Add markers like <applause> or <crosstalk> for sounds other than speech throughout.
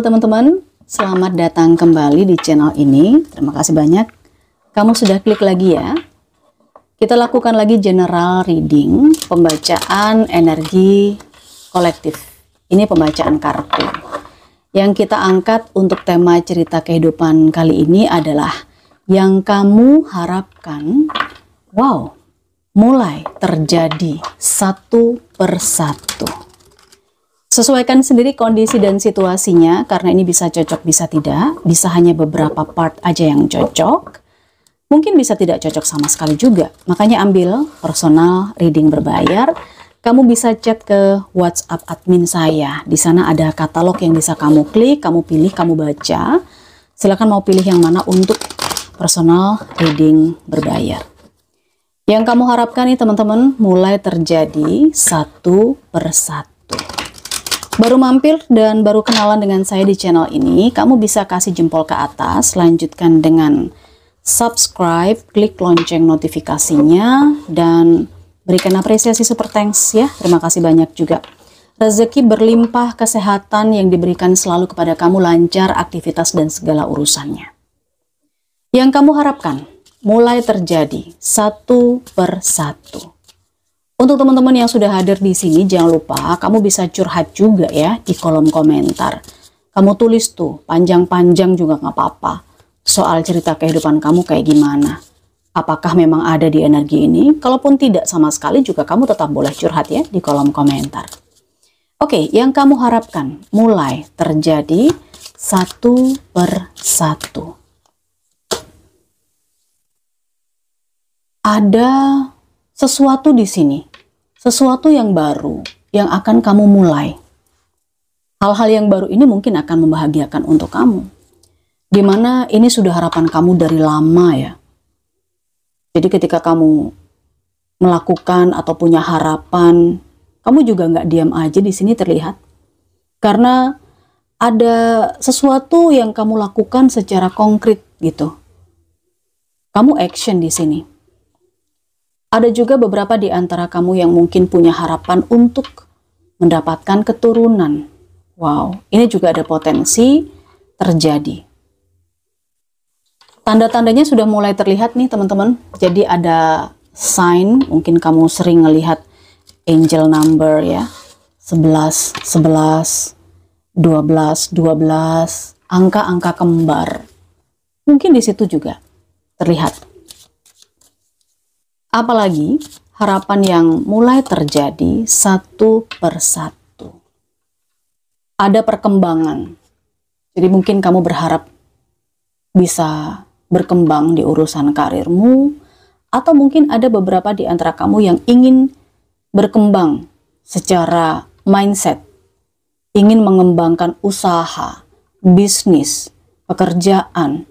teman-teman, selamat datang kembali di channel ini. Terima kasih banyak. Kamu sudah klik lagi ya. Kita lakukan lagi general reading, pembacaan energi kolektif. Ini pembacaan kartu. Yang kita angkat untuk tema cerita kehidupan kali ini adalah yang kamu harapkan, wow, mulai terjadi satu persatu. Sesuaikan sendiri kondisi dan situasinya, karena ini bisa cocok, bisa tidak. Bisa hanya beberapa part aja yang cocok. Mungkin bisa tidak cocok sama sekali juga. Makanya ambil personal reading berbayar. Kamu bisa chat ke WhatsApp admin saya. Di sana ada katalog yang bisa kamu klik, kamu pilih, kamu baca. Silahkan mau pilih yang mana untuk personal reading berbayar. Yang kamu harapkan nih teman-teman mulai terjadi satu persatu baru mampir dan baru kenalan dengan saya di channel ini, kamu bisa kasih jempol ke atas, lanjutkan dengan subscribe, klik lonceng notifikasinya, dan berikan apresiasi super thanks ya. Terima kasih banyak juga. Rezeki berlimpah, kesehatan yang diberikan selalu kepada kamu lancar, aktivitas dan segala urusannya. Yang kamu harapkan mulai terjadi satu per satu. Untuk teman-teman yang sudah hadir di sini, jangan lupa kamu bisa curhat juga ya di kolom komentar. Kamu tulis tuh, panjang-panjang juga nggak apa-apa. Soal cerita kehidupan kamu kayak gimana. Apakah memang ada di energi ini? Kalaupun tidak sama sekali juga kamu tetap boleh curhat ya di kolom komentar. Oke, yang kamu harapkan mulai terjadi satu per satu. Ada sesuatu di sini sesuatu yang baru yang akan kamu mulai. Hal-hal yang baru ini mungkin akan membahagiakan untuk kamu. mana ini sudah harapan kamu dari lama ya. Jadi ketika kamu melakukan atau punya harapan, kamu juga nggak diam aja di sini terlihat. Karena ada sesuatu yang kamu lakukan secara konkret gitu. Kamu action di sini. Ada juga beberapa di antara kamu yang mungkin punya harapan untuk mendapatkan keturunan. Wow, ini juga ada potensi terjadi. Tanda-tandanya sudah mulai terlihat nih teman-teman. Jadi ada sign, mungkin kamu sering melihat angel number ya. 11, 11, 12, 12, angka-angka kembar. Mungkin di situ juga terlihat. Apalagi harapan yang mulai terjadi satu persatu. Ada perkembangan. Jadi mungkin kamu berharap bisa berkembang di urusan karirmu, atau mungkin ada beberapa di antara kamu yang ingin berkembang secara mindset, ingin mengembangkan usaha, bisnis, pekerjaan.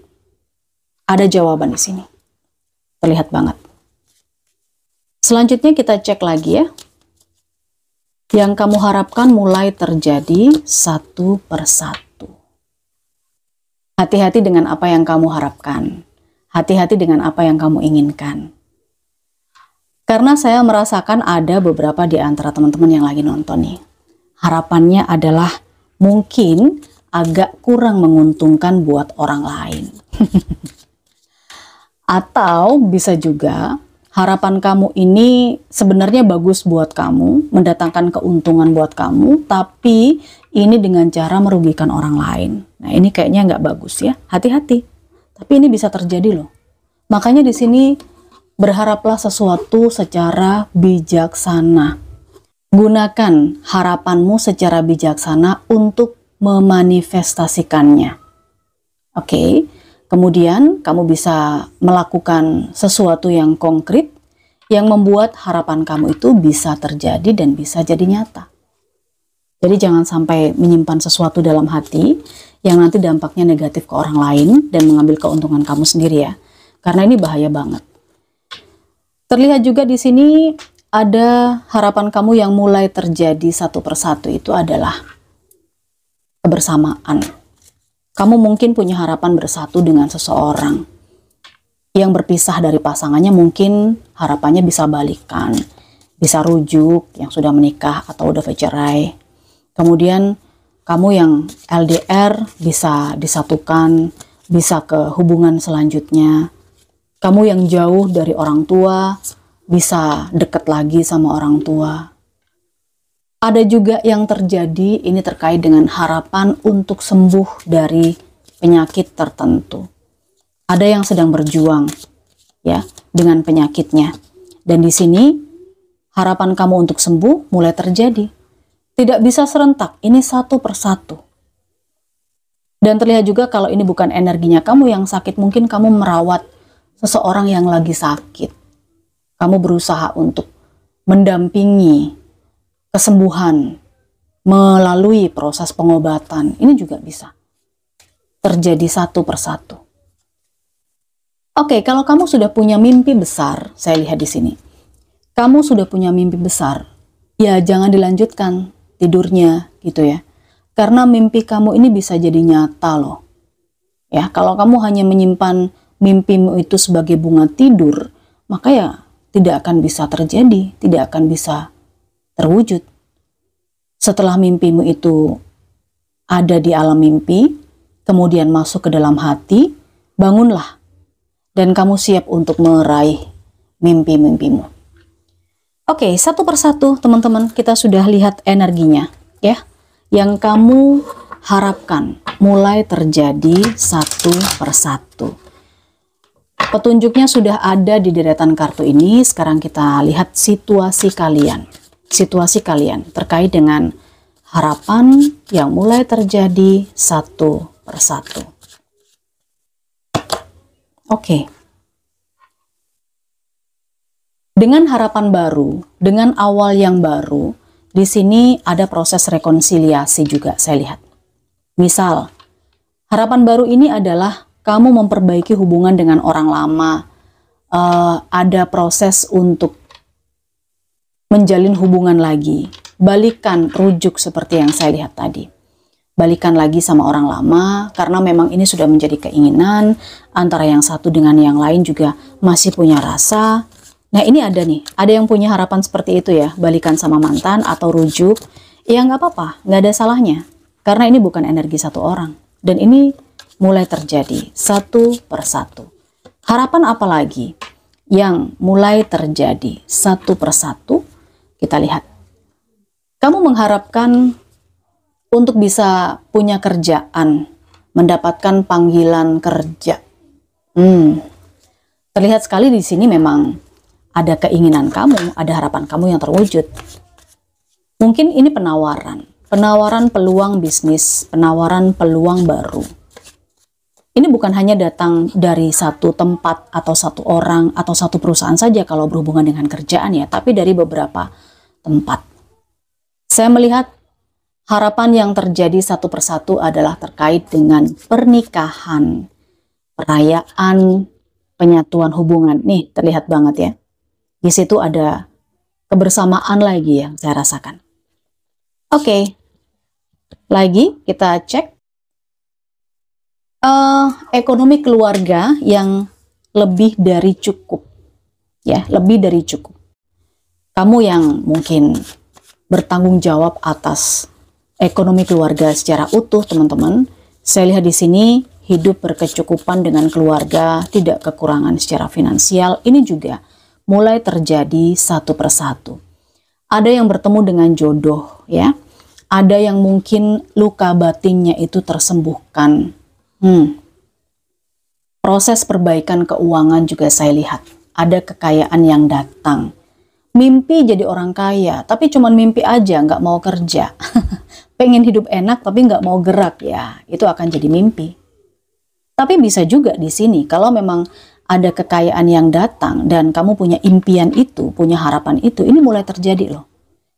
Ada jawaban di sini. Terlihat banget. Selanjutnya kita cek lagi ya. Yang kamu harapkan mulai terjadi satu persatu. Hati-hati dengan apa yang kamu harapkan. Hati-hati dengan apa yang kamu inginkan. Karena saya merasakan ada beberapa di antara teman-teman yang lagi nonton nih. Harapannya adalah mungkin agak kurang menguntungkan buat orang lain. <laughs> Atau bisa juga harapan kamu ini sebenarnya bagus buat kamu, mendatangkan keuntungan buat kamu, tapi ini dengan cara merugikan orang lain. Nah, ini kayaknya nggak bagus ya. Hati-hati. Tapi ini bisa terjadi loh. Makanya di sini berharaplah sesuatu secara bijaksana. Gunakan harapanmu secara bijaksana untuk memanifestasikannya. Oke. Okay? Kemudian kamu bisa melakukan sesuatu yang konkret yang membuat harapan kamu itu bisa terjadi dan bisa jadi nyata. Jadi jangan sampai menyimpan sesuatu dalam hati yang nanti dampaknya negatif ke orang lain dan mengambil keuntungan kamu sendiri ya. Karena ini bahaya banget. Terlihat juga di sini ada harapan kamu yang mulai terjadi satu persatu itu adalah kebersamaan kamu mungkin punya harapan bersatu dengan seseorang. Yang berpisah dari pasangannya mungkin harapannya bisa balikan, bisa rujuk yang sudah menikah atau udah bercerai. Kemudian kamu yang LDR bisa disatukan, bisa ke hubungan selanjutnya. Kamu yang jauh dari orang tua bisa dekat lagi sama orang tua. Ada juga yang terjadi ini terkait dengan harapan untuk sembuh dari penyakit tertentu. Ada yang sedang berjuang ya dengan penyakitnya. Dan di sini harapan kamu untuk sembuh mulai terjadi. Tidak bisa serentak, ini satu persatu. Dan terlihat juga kalau ini bukan energinya kamu yang sakit, mungkin kamu merawat seseorang yang lagi sakit. Kamu berusaha untuk mendampingi kesembuhan melalui proses pengobatan. Ini juga bisa terjadi satu persatu. Oke, kalau kamu sudah punya mimpi besar, saya lihat di sini. Kamu sudah punya mimpi besar, ya jangan dilanjutkan tidurnya gitu ya. Karena mimpi kamu ini bisa jadi nyata loh. Ya, kalau kamu hanya menyimpan mimpimu itu sebagai bunga tidur, maka ya tidak akan bisa terjadi, tidak akan bisa terwujud. Setelah mimpimu itu ada di alam mimpi, kemudian masuk ke dalam hati, bangunlah, dan kamu siap untuk meraih mimpi-mimpimu. Oke, satu persatu teman-teman kita sudah lihat energinya ya. Yang kamu harapkan mulai terjadi satu persatu. Petunjuknya sudah ada di deretan kartu ini, sekarang kita lihat situasi kalian situasi kalian terkait dengan harapan yang mulai terjadi satu persatu. Oke. Dengan harapan baru, dengan awal yang baru, di sini ada proses rekonsiliasi juga saya lihat. Misal, harapan baru ini adalah kamu memperbaiki hubungan dengan orang lama, uh, ada proses untuk menjalin hubungan lagi. Balikan, rujuk seperti yang saya lihat tadi. Balikan lagi sama orang lama, karena memang ini sudah menjadi keinginan antara yang satu dengan yang lain juga masih punya rasa. Nah ini ada nih, ada yang punya harapan seperti itu ya, balikan sama mantan atau rujuk. Ya nggak apa-apa, nggak ada salahnya. Karena ini bukan energi satu orang. Dan ini mulai terjadi satu persatu. Harapan apa lagi yang mulai terjadi satu persatu kita lihat. Kamu mengharapkan untuk bisa punya kerjaan, mendapatkan panggilan kerja. Hmm. Terlihat sekali di sini memang ada keinginan kamu, ada harapan kamu yang terwujud. Mungkin ini penawaran, penawaran peluang bisnis, penawaran peluang baru. Ini bukan hanya datang dari satu tempat atau satu orang atau satu perusahaan saja kalau berhubungan dengan kerjaan ya, tapi dari beberapa tempat. Saya melihat harapan yang terjadi satu persatu adalah terkait dengan pernikahan, perayaan, penyatuan hubungan. Nih, terlihat banget ya. Di situ ada kebersamaan lagi yang saya rasakan. Oke, okay. lagi kita cek uh, ekonomi keluarga yang lebih dari cukup, ya, lebih dari cukup kamu yang mungkin bertanggung jawab atas ekonomi keluarga secara utuh, teman-teman. Saya lihat di sini hidup berkecukupan dengan keluarga, tidak kekurangan secara finansial. Ini juga mulai terjadi satu persatu. Ada yang bertemu dengan jodoh, ya. Ada yang mungkin luka batinnya itu tersembuhkan. Hmm. Proses perbaikan keuangan juga saya lihat. Ada kekayaan yang datang mimpi jadi orang kaya, tapi cuma mimpi aja, nggak mau kerja. <laughs> Pengen hidup enak tapi nggak mau gerak ya, itu akan jadi mimpi. Tapi bisa juga di sini, kalau memang ada kekayaan yang datang dan kamu punya impian itu, punya harapan itu, ini mulai terjadi loh.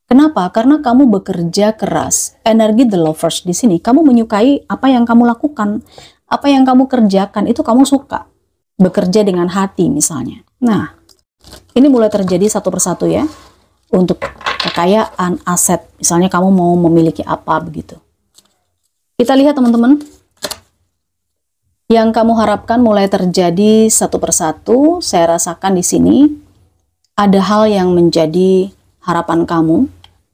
Kenapa? Karena kamu bekerja keras. Energi the lovers di sini, kamu menyukai apa yang kamu lakukan, apa yang kamu kerjakan itu kamu suka. Bekerja dengan hati misalnya. Nah, ini mulai terjadi satu persatu ya. Untuk kekayaan, aset. Misalnya kamu mau memiliki apa begitu. Kita lihat teman-teman. Yang kamu harapkan mulai terjadi satu persatu. Saya rasakan di sini ada hal yang menjadi harapan kamu.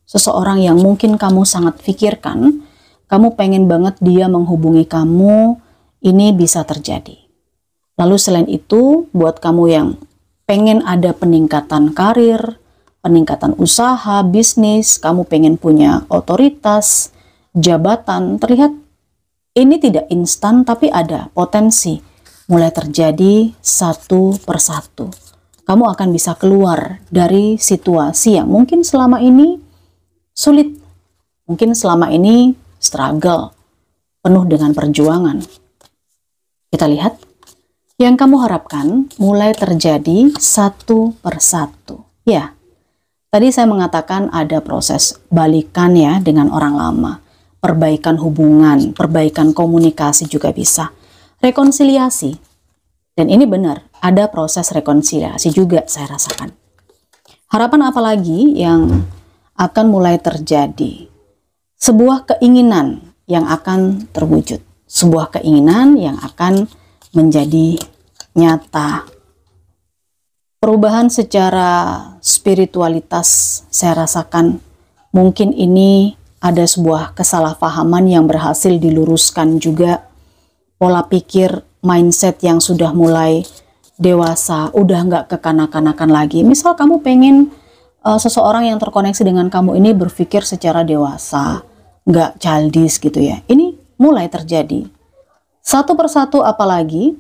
Seseorang yang mungkin kamu sangat pikirkan. Kamu pengen banget dia menghubungi kamu. Ini bisa terjadi. Lalu selain itu, buat kamu yang pengen ada peningkatan karir, peningkatan usaha, bisnis, kamu pengen punya otoritas, jabatan, terlihat ini tidak instan tapi ada potensi mulai terjadi satu persatu. Kamu akan bisa keluar dari situasi yang mungkin selama ini sulit, mungkin selama ini struggle, penuh dengan perjuangan. Kita lihat yang kamu harapkan mulai terjadi satu persatu. Ya, tadi saya mengatakan ada proses balikan ya dengan orang lama, perbaikan hubungan, perbaikan komunikasi juga bisa, rekonsiliasi. Dan ini benar, ada proses rekonsiliasi juga saya rasakan. Harapan apa lagi yang akan mulai terjadi? Sebuah keinginan yang akan terwujud, sebuah keinginan yang akan terwujud menjadi nyata. Perubahan secara spiritualitas saya rasakan mungkin ini ada sebuah kesalahpahaman yang berhasil diluruskan juga pola pikir mindset yang sudah mulai dewasa udah nggak kekanak-kanakan lagi misal kamu pengen uh, seseorang yang terkoneksi dengan kamu ini berpikir secara dewasa nggak childish gitu ya ini mulai terjadi satu persatu apalagi,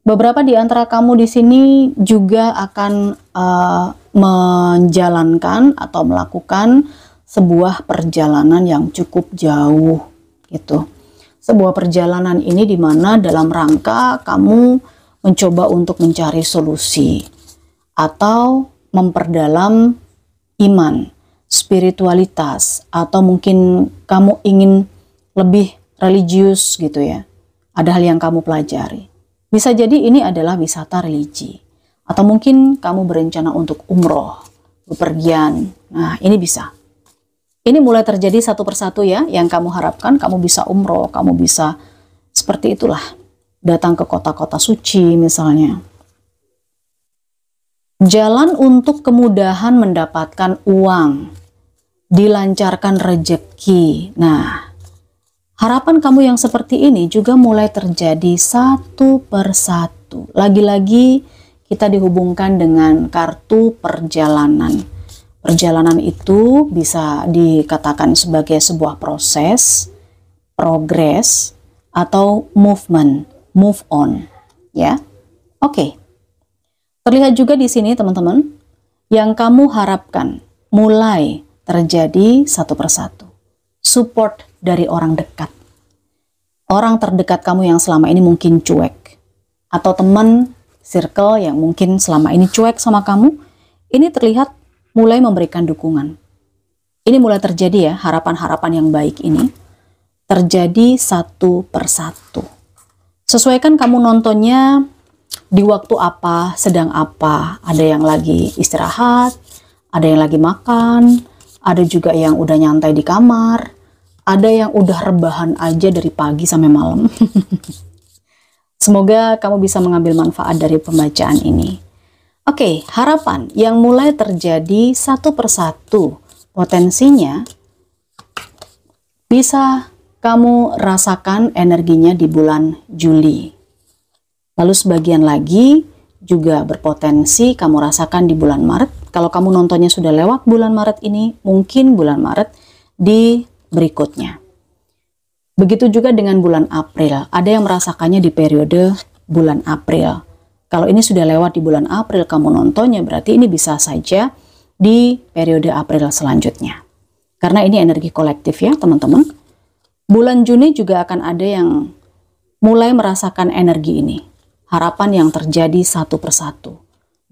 beberapa di antara kamu di sini juga akan uh, menjalankan atau melakukan sebuah perjalanan yang cukup jauh gitu. Sebuah perjalanan ini dimana dalam rangka kamu mencoba untuk mencari solusi atau memperdalam iman, spiritualitas, atau mungkin kamu ingin lebih religius gitu ya ada hal yang kamu pelajari. Bisa jadi ini adalah wisata religi, atau mungkin kamu berencana untuk umroh, bepergian. Nah, ini bisa. Ini mulai terjadi satu persatu ya, yang kamu harapkan kamu bisa umroh, kamu bisa seperti itulah. Datang ke kota-kota suci misalnya. Jalan untuk kemudahan mendapatkan uang, dilancarkan rejeki. Nah, Harapan kamu yang seperti ini juga mulai terjadi satu per satu. Lagi-lagi kita dihubungkan dengan kartu perjalanan. Perjalanan itu bisa dikatakan sebagai sebuah proses, progres atau movement, move on, ya. Oke. Terlihat juga di sini teman-teman, yang kamu harapkan mulai terjadi satu persatu support dari orang dekat. Orang terdekat kamu yang selama ini mungkin cuek, atau teman circle yang mungkin selama ini cuek sama kamu, ini terlihat mulai memberikan dukungan. Ini mulai terjadi ya, harapan-harapan yang baik ini terjadi satu persatu. Sesuaikan kamu nontonnya di waktu apa, sedang apa, ada yang lagi istirahat, ada yang lagi makan, ada juga yang udah nyantai di kamar, ada yang udah rebahan aja dari pagi sampai malam. <laughs> Semoga kamu bisa mengambil manfaat dari pembacaan ini. Oke, harapan yang mulai terjadi satu persatu potensinya bisa kamu rasakan energinya di bulan Juli. Lalu sebagian lagi juga berpotensi kamu rasakan di bulan Maret kalau kamu nontonnya sudah lewat bulan Maret ini, mungkin bulan Maret di berikutnya. Begitu juga dengan bulan April. Ada yang merasakannya di periode bulan April. Kalau ini sudah lewat di bulan April kamu nontonnya, berarti ini bisa saja di periode April selanjutnya. Karena ini energi kolektif ya, teman-teman. Bulan Juni juga akan ada yang mulai merasakan energi ini. Harapan yang terjadi satu persatu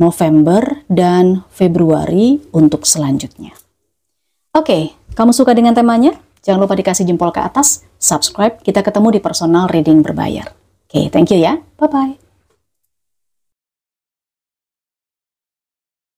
November dan Februari untuk selanjutnya. Oke, kamu suka dengan temanya? Jangan lupa dikasih jempol ke atas, subscribe, kita ketemu di personal reading berbayar. Oke, thank you ya. Bye-bye.